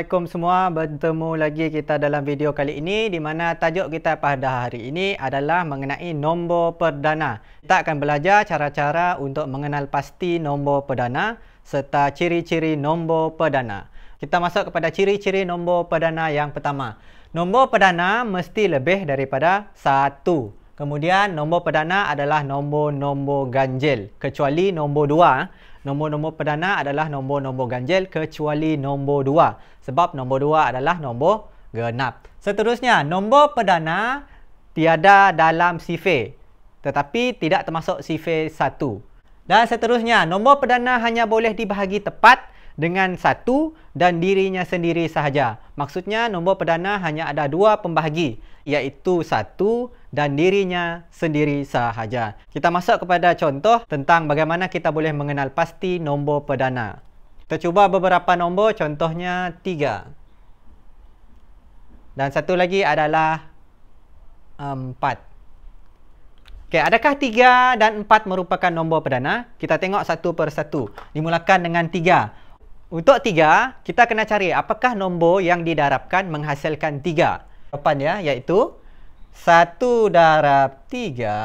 Assalamualaikum semua. Bertemu lagi kita dalam video kali ini di mana tajuk kita pada hari ini adalah mengenai nombor perdana. Kita akan belajar cara-cara untuk mengenal pasti nombor perdana serta ciri-ciri nombor perdana. Kita masuk kepada ciri-ciri nombor perdana yang pertama. Nombor perdana mesti lebih daripada satu. Kemudian nombor perdana adalah nombor-nombor ganjil kecuali nombor dua. Nombor-nombor perdana adalah nombor-nombor ganjil kecuali nombor dua, sebab nombor dua adalah nombor genap. Seterusnya, nombor perdana tiada dalam sifir tetapi tidak termasuk sifir satu. Dan seterusnya, nombor perdana hanya boleh dibahagi tepat dengan satu dan dirinya sendiri sahaja. Maksudnya nombor perdana hanya ada dua pembahagi iaitu 1 dan dirinya sendiri sahaja. Kita masuk kepada contoh tentang bagaimana kita boleh mengenal pasti nombor perdana. Kita cuba beberapa nombor, contohnya 3. Dan satu lagi adalah 4. Um, okay, adakah 3 dan 4 merupakan nombor perdana? Kita tengok satu per satu. Dimulakan dengan 3. Untuk tiga, kita kena cari apakah nombor yang didarabkan menghasilkan tiga. Depan ya, iaitu satu darab tiga.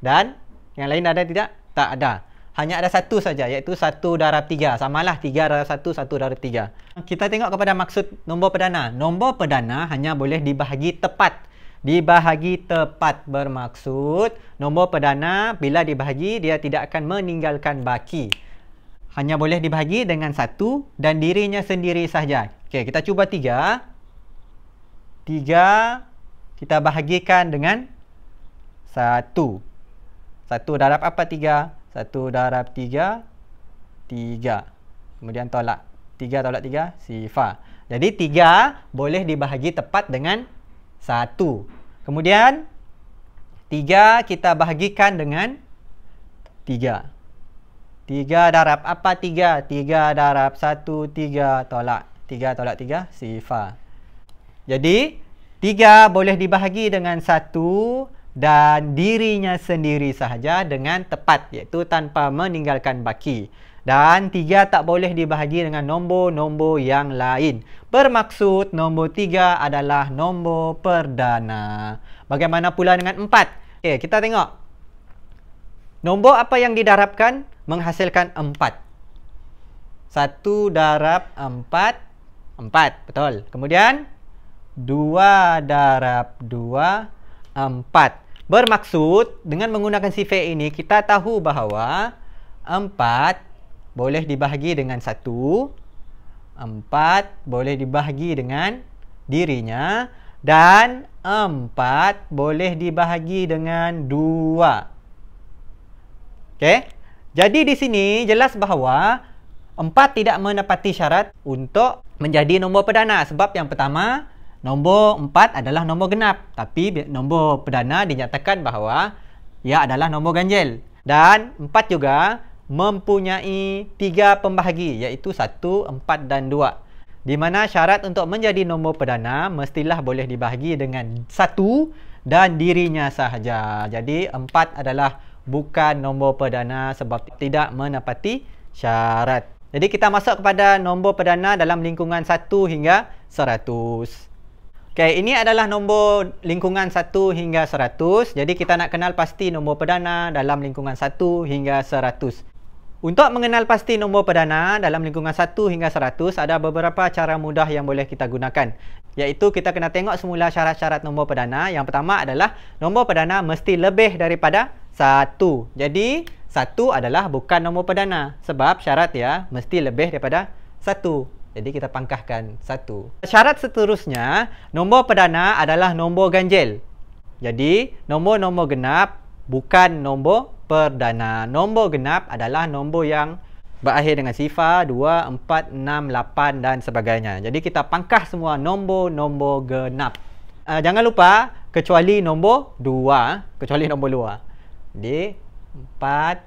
Dan yang lain ada tidak? Tak ada. Hanya ada satu saja iaitu satu darab tiga. lah tiga darab satu, satu darab tiga. Kita tengok kepada maksud nombor perdana. Nombor perdana hanya boleh dibahagi tepat. Dibahagi tepat bermaksud nombor perdana bila dibahagi dia tidak akan meninggalkan baki. Hanya boleh dibahagi dengan satu dan dirinya sendiri sahaja. Okey, kita cuba tiga. 3 kita bahagikan dengan 1. 1 darab apa 3? 1 darab 3 3. Kemudian tolak. 3 tolak 3 sifar. Jadi 3 boleh dibahagi tepat dengan 1. Kemudian 3 kita bahagikan dengan 3. 3 darab apa 3? 3 darab 1 3 tolak 3 tolak 3 sifar. Jadi, 3 boleh dibahagi dengan 1 dan dirinya sendiri sahaja dengan tepat iaitu tanpa meninggalkan baki. Dan 3 tak boleh dibahagi dengan nombor-nombor yang lain. Bermaksud nombor 3 adalah nombor perdana. Bagaimana pula dengan 4? Okey, eh, kita tengok. Nombor apa yang didarabkan menghasilkan 4. 1 darab 4 4 betul kemudian 2 darab 2, 4. Bermaksud dengan menggunakan sifat ini kita tahu bahawa 4 boleh dibahagi dengan 1, 4 boleh dibahagi dengan dirinya dan 4 boleh dibahagi dengan 2. Okey. Jadi di sini jelas bahawa 4 tidak menepati syarat untuk menjadi nombor perdana sebab yang pertama Nombor 4 adalah nombor genap tapi nombor perdana dinyatakan bahawa ia adalah nombor ganjil. Dan 4 juga mempunyai 3 pembahagi iaitu 1, 4 dan 2. Di mana syarat untuk menjadi nombor perdana mestilah boleh dibahagi dengan 1 dan dirinya sahaja. Jadi 4 adalah bukan nombor perdana sebab tidak menepati syarat. Jadi kita masuk kepada nombor perdana dalam lingkungan 1 hingga 100. Okay, ini adalah nombor lingkungan 1 hingga 100. Jadi kita nak kenal pasti nombor perdana dalam lingkungan 1 hingga 100. Untuk mengenal pasti nombor perdana dalam lingkungan 1 hingga 100, ada beberapa cara mudah yang boleh kita gunakan. Iaitu kita kena tengok semula syarat-syarat nombor perdana. Yang pertama adalah nombor perdana mesti lebih daripada 1. Jadi 1 adalah bukan nombor perdana. Sebab syarat ya, mesti lebih daripada 1. Jadi kita pangkahkan satu. Syarat seterusnya, nombor perdana adalah nombor ganjil. Jadi, nombor-nombor genap bukan nombor perdana. Nombor genap adalah nombor yang berakhir dengan sifar 2, 4, 6, 8 dan sebagainya. Jadi, kita pangkah semua nombor-nombor genap. Uh, jangan lupa, kecuali nombor 2. Kecuali nombor 2. Jadi, 4.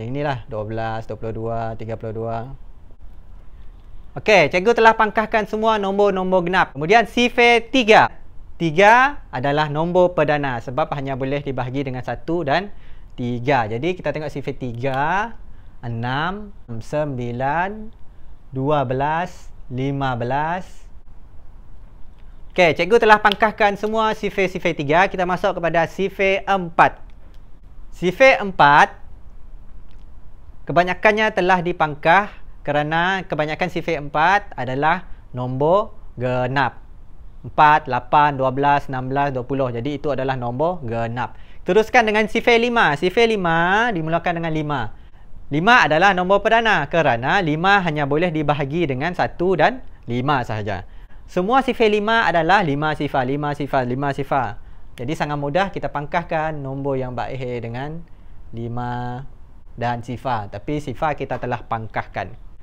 Yang inilah 12, 22, 32. Okey, cikgu telah pangkahkan semua nombor-nombor genap. Kemudian sifir 3. 3 adalah nombor perdana sebab hanya boleh dibahagi dengan 1 dan 3. Jadi kita tengok sifir 3, 6, 9, 12, 15. Okey, cikgu telah pangkahkan semua sifir-sifir 3. Kita masuk kepada sifir 4. Sifir 4 kebanyakannya telah dipangkah kerana kebanyakan sifat 4 adalah nombor genap. 4, 8, 12, 16, 20. Jadi itu adalah nombor genap. Teruskan dengan sifat 5. Sifat 5 dimulakan dengan 5. 5 adalah nombor perdana kerana 5 hanya boleh dibahagi dengan 1 dan 5 sahaja. Semua sifat 5 adalah 5 sifat, 5 sifat, 5 sifat. Jadi sangat mudah kita pangkahkan nombor yang baik dengan 5 dan sifat. Tapi sifat kita telah pangkahkan.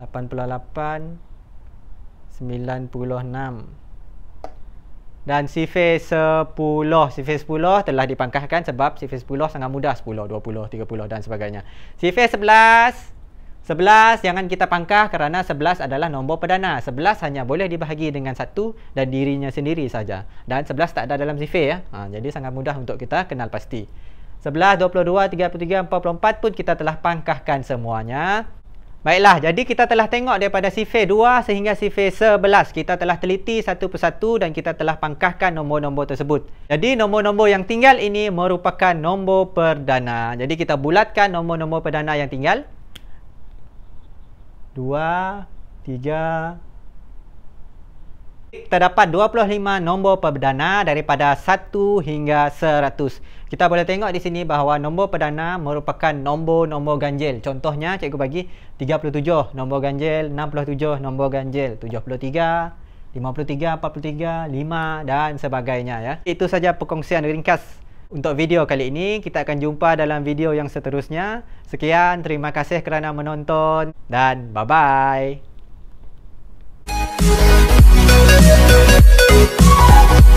86 dan sifir 10 sifir 10 telah dipangkahkan sebab sifir 10 sangat mudah 10 20 30 dan sebagainya sifir 11 11 jangan kita pangkah kerana 11 adalah nombor perdana 11 hanya boleh dibahagi dengan 1 dan dirinya sendiri saja dan 11 tak ada dalam sifir ya ha, jadi sangat mudah untuk kita kenal pasti 11 22 33 44 pun kita telah pangkahkan semuanya Baiklah, jadi kita telah tengok daripada sifir 2 sehingga sifir 11. Kita telah teliti satu persatu dan kita telah pangkahkan nombor-nombor tersebut. Jadi, nombor-nombor yang tinggal ini merupakan nombor perdana. Jadi, kita bulatkan nombor-nombor perdana yang tinggal. 2, 3, Terdapat 25 nombor perdana daripada 1 hingga 100. Kita boleh tengok di sini bahawa nombor perdana merupakan nombor-nombor ganjil. Contohnya, cikgu bagi 37 nombor ganjil, 67 nombor ganjil, 73, 53, 43, 5 dan sebagainya. Ya. Itu saja perkongsian ringkas untuk video kali ini. Kita akan jumpa dalam video yang seterusnya. Sekian, terima kasih kerana menonton dan bye-bye.